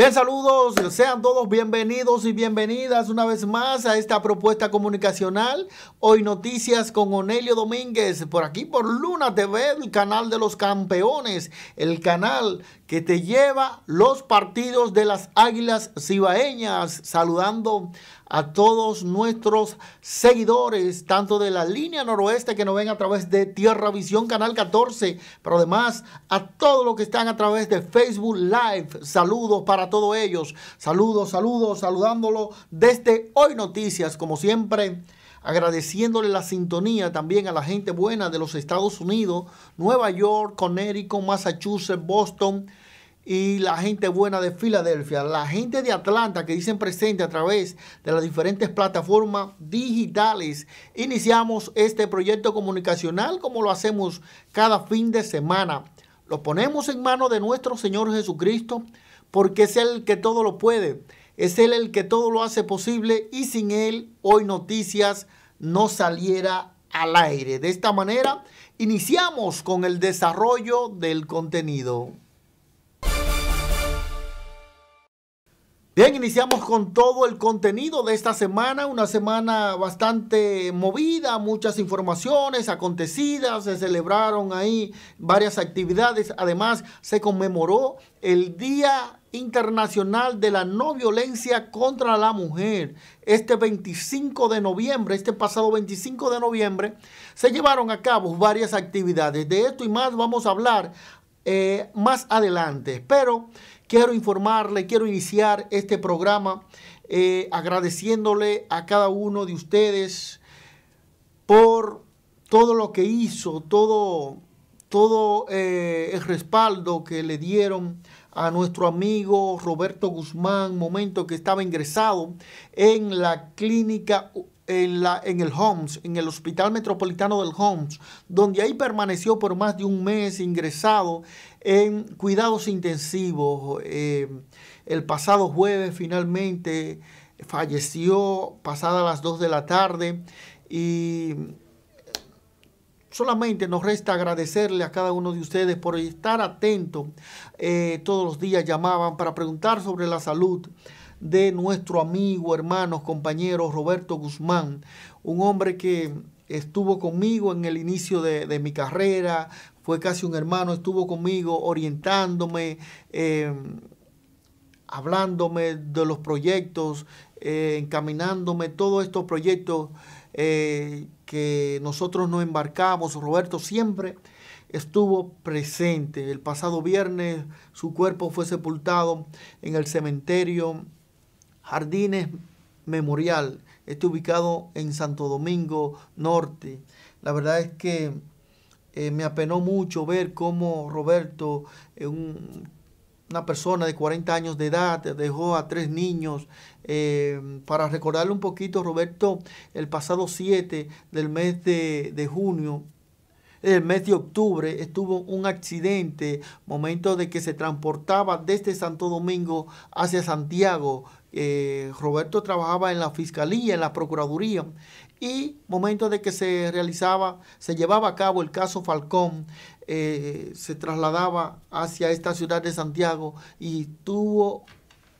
Bien, saludos, sean todos bienvenidos y bienvenidas una vez más a esta propuesta comunicacional. Hoy noticias con Onelio Domínguez, por aquí por Luna TV, el canal de los campeones, el canal que te lleva los partidos de las Águilas Cibaeñas, saludando a todos nuestros seguidores, tanto de la línea noroeste que nos ven a través de Tierra Visión Canal 14, pero además a todos los que están a través de Facebook Live. Saludos para todos ellos. Saludos, saludos, saludándolo desde Hoy Noticias, como siempre agradeciéndole la sintonía también a la gente buena de los Estados Unidos, Nueva York, Connecticut, Massachusetts, Boston y la gente buena de Filadelfia, la gente de Atlanta que dicen presente a través de las diferentes plataformas digitales. Iniciamos este proyecto comunicacional como lo hacemos cada fin de semana. Lo ponemos en manos de nuestro Señor Jesucristo porque es el que todo lo puede es Él el que todo lo hace posible y sin Él hoy noticias no saliera al aire. De esta manera, iniciamos con el desarrollo del contenido. Bien, iniciamos con todo el contenido de esta semana, una semana bastante movida, muchas informaciones acontecidas, se celebraron ahí varias actividades, además se conmemoró el Día Internacional de la No Violencia contra la Mujer. Este 25 de noviembre, este pasado 25 de noviembre, se llevaron a cabo varias actividades. De esto y más vamos a hablar eh, más adelante. Pero quiero informarle, quiero iniciar este programa eh, agradeciéndole a cada uno de ustedes por todo lo que hizo, todo, todo eh, el respaldo que le dieron a nuestro amigo Roberto Guzmán, momento que estaba ingresado en la clínica en, el Homs, en el Hospital Metropolitano del Homs, donde ahí permaneció por más de un mes ingresado en cuidados intensivos. Eh, el pasado jueves finalmente falleció, pasadas las 2 de la tarde, y solamente nos resta agradecerle a cada uno de ustedes por estar atento. Eh, todos los días llamaban para preguntar sobre la salud de nuestro amigo, hermanos, compañero, Roberto Guzmán, un hombre que estuvo conmigo en el inicio de, mi carrera, fue casi un hermano, estuvo conmigo orientándome, em, hablándome de los proyectos, eh, encaminándome todos estos proyectos eh, que nosotros nos embarcamos. Roberto siempre estuvo presente. El pasado viernes su cuerpo fue sepultado en el cementerio Jardines Memorial. Está ubicado en Santo Domingo Norte. La verdad es que eh, me apenó mucho ver cómo Roberto, eh, una persona de 40 años de edad, dejó a tres niños. Eh, para recordarle un poquito, Roberto, el pasado 7 del mes de, de junio, el mes de octubre estuvo un accidente, momento de que se transportaba desde Santo Domingo hacia Santiago. Eh, Roberto trabajaba en la fiscalía, en la procuraduría, y momento de que se realizaba, se llevaba a cabo el caso Falcón, eh, se trasladaba hacia esta ciudad de Santiago y tuvo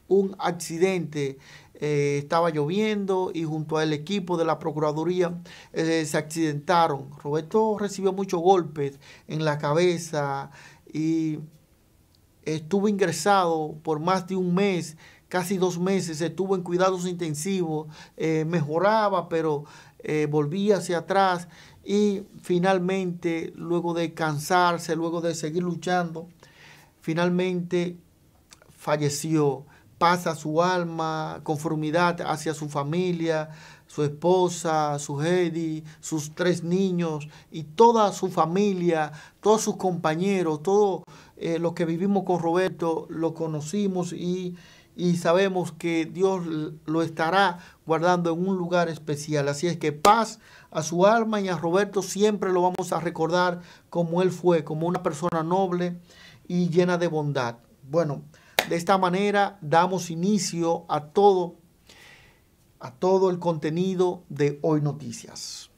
un accidente. Eh, estaba lloviendo y junto al equipo de la Procuraduría se accidentaron. Roberto recibió muchos golpes en la cabeza y estuvo ingresado por más de un mes casi dos meses, estuvo en cuidados intensivos, eh, mejoraba, pero eh, volvía hacia atrás y finalmente, luego de cansarse, luego de seguir luchando, finalmente falleció. Pasa su alma, conformidad hacia su familia, su esposa, su Hedy, sus tres niños y toda su familia, todos sus compañeros, todos eh, los que vivimos con Roberto, lo conocimos y y sabemos que Dios lo estará guardando en un lugar especial. Así es que paz a su alma y a Roberto siempre lo vamos a recordar como él fue, como una persona noble y llena de bondad. Bueno, de esta manera damos inicio a todo a todo el contenido de Hoy Noticias.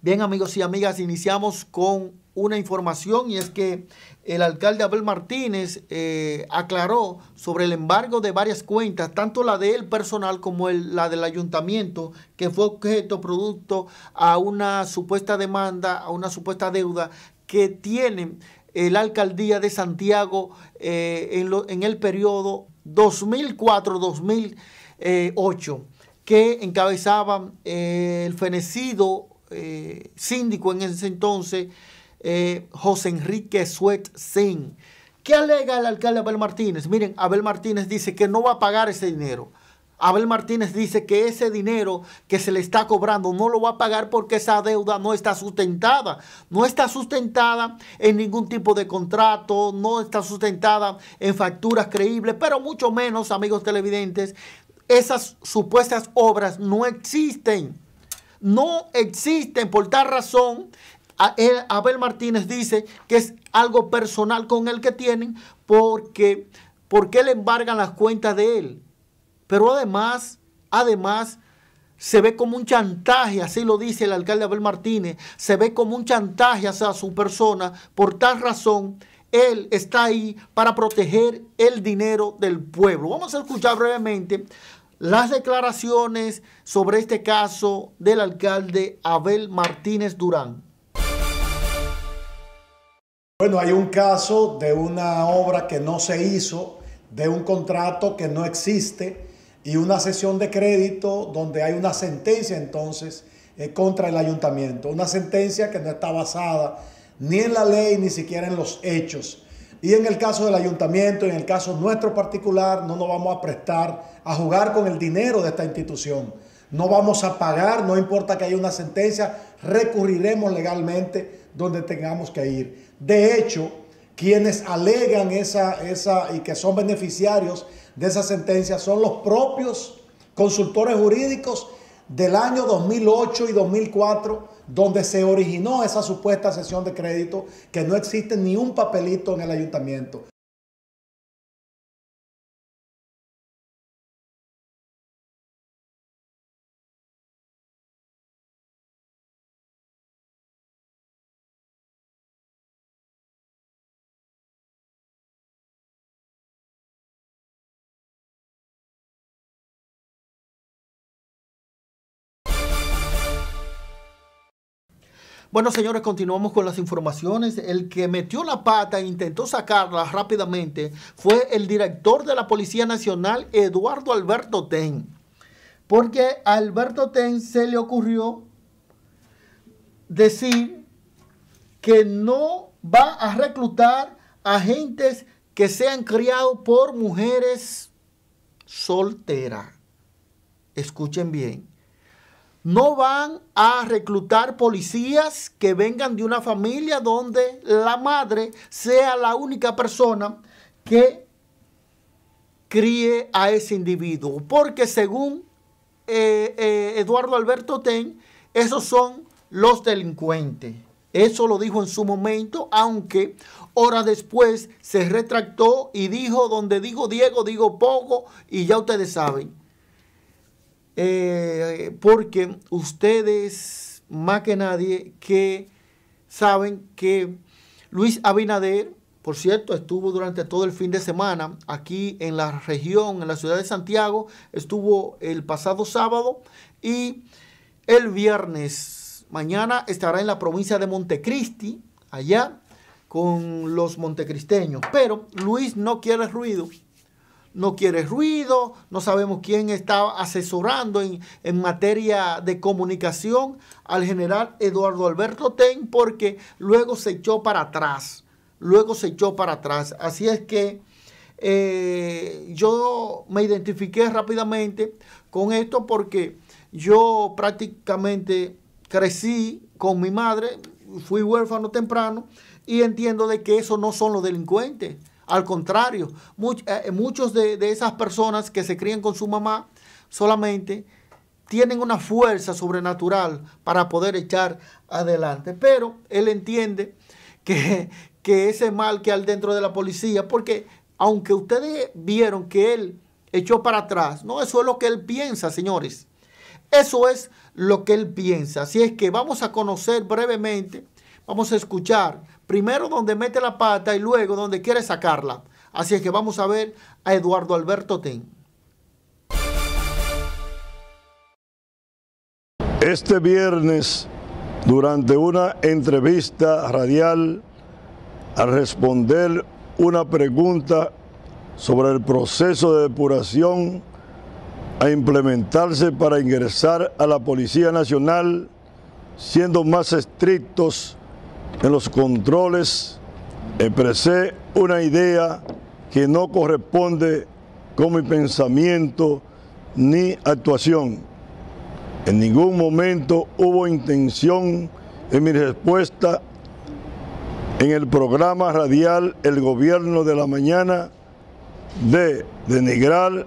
Bien, amigos y amigas, iniciamos con una información y es que el alcalde Abel Martínez eh, aclaró sobre el embargo de varias cuentas, tanto la de él personal como la del ayuntamiento, que fue objeto producto a una supuesta demanda, a una supuesta deuda que tiene la alcaldía de Santiago eh, en, el periodo 2004-2008, eh, que encabezaba el fenecido eh, síndico en ese entonces, eh, José Enrique Suez Singh ¿Qué alega el alcalde Abel Martínez? Miren, Abel Martínez dice que no va a pagar ese dinero. Abel Martínez dice que ese dinero que se le está cobrando no lo va a pagar porque esa deuda no está sustentada. No está sustentada en ningún tipo de contrato, no está sustentada en facturas creíbles, pero mucho menos, amigos televidentes, esas supuestas obras no existen no existen por tal razón. Eh, Abel Martínez dice que es algo personal con el que tienen porque, porque le embargan las cuentas de él. Pero además, además, se ve como un chantaje, así lo dice el alcalde Abel Martínez, se ve como un chantaje hacia su persona. Por tal razón, él está ahí para proteger el dinero del pueblo. Vamos a escuchar brevemente las declaraciones sobre este caso del alcalde Abel Martínez Durán. Bueno, hay un caso de una obra que no se hizo, de un contrato que no existe y una sesión de crédito donde hay una sentencia entonces eh, contra el ayuntamiento, una sentencia que no está basada ni en la ley ni siquiera en los hechos. Y en el caso del ayuntamiento, en el caso nuestro particular, no nos vamos a prestar a jugar con el dinero de esta institución. No vamos a pagar, no importa que haya una sentencia, recurriremos legalmente donde tengamos que ir. De hecho, quienes alegan esa, esa y que son beneficiarios de esa sentencia son los propios consultores jurídicos del año 2008 y 2004 donde se originó esa supuesta sesión de crédito, que no existe ni un papelito en el ayuntamiento. Bueno, señores, continuamos con las informaciones. El que metió la pata e intentó sacarla rápidamente fue el director de la Policía Nacional, Eduardo Alberto Ten. Porque a Alberto Ten se le ocurrió decir que no va a reclutar agentes que sean criados por mujeres solteras. Escuchen bien no van a reclutar policías que vengan de una familia donde la madre sea la única persona que críe a ese individuo. Porque según eh, eh, Eduardo Alberto Ten, esos son los delincuentes. Eso lo dijo en su momento, aunque horas después se retractó y dijo, donde digo Diego, digo poco, y ya ustedes saben. Eh, porque ustedes, más que nadie, que saben que Luis Abinader, por cierto, estuvo durante todo el fin de semana aquí en la región, en la ciudad de Santiago, estuvo el pasado sábado y el viernes, mañana estará en la provincia de Montecristi, allá con los montecristeños. Pero Luis no quiere ruido no quiere ruido, no sabemos quién está asesorando en, materia de comunicación al general Eduardo Alberto Ten, porque luego se echó para atrás, luego se echó para atrás. Así es que eh, yo me identifiqué rápidamente con esto porque yo prácticamente crecí con mi madre, fui huérfano temprano y entiendo de que eso no son los delincuentes. Al contrario, muchas eh, eh, muchos de, esas personas que se crían con su mamá solamente tienen una fuerza sobrenatural para poder echar adelante. Pero él entiende que, que ese mal que hay dentro de la policía, porque aunque ustedes vieron que él echó para atrás, no, eso es lo que él piensa, señores. Eso es lo que él piensa. Así es que vamos a conocer brevemente Vamos a escuchar primero donde mete la pata y luego donde quiere sacarla. Así es que vamos a ver a Eduardo Alberto Ten. Este viernes, durante una entrevista radial, al responder una pregunta sobre el proceso de depuración a implementarse para ingresar a la Policía Nacional, siendo más estrictos en los controles expresé una idea que no corresponde con mi pensamiento ni actuación. En ningún momento hubo intención en mi respuesta en el programa radial El Gobierno de la Mañana de denigrar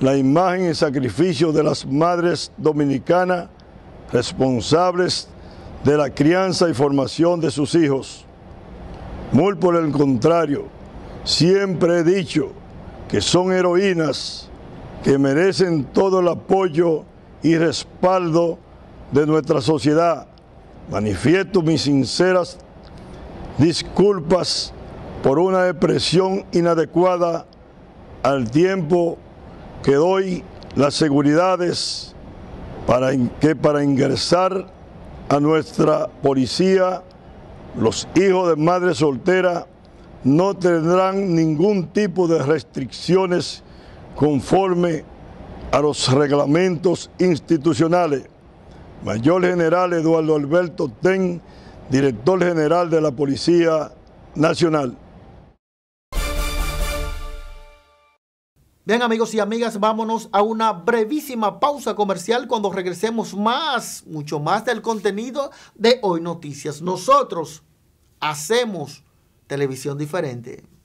la imagen y sacrificio de las madres dominicanas responsables de la crianza y formación de sus hijos. Muy por el contrario, siempre he dicho que son heroínas que merecen todo el apoyo y respaldo de nuestra sociedad. Manifiesto mis sinceras disculpas por una expresión inadecuada al tiempo que doy las seguridades para que para ingresar a nuestra policía, los hijos de madre soltera no tendrán ningún tipo de restricciones conforme a los reglamentos institucionales. Mayor General Eduardo Alberto Ten, director general de la Policía Nacional. Bien amigos y amigas, vámonos a una brevísima pausa comercial cuando regresemos más, mucho más del contenido de Hoy Noticias. Nosotros hacemos televisión diferente.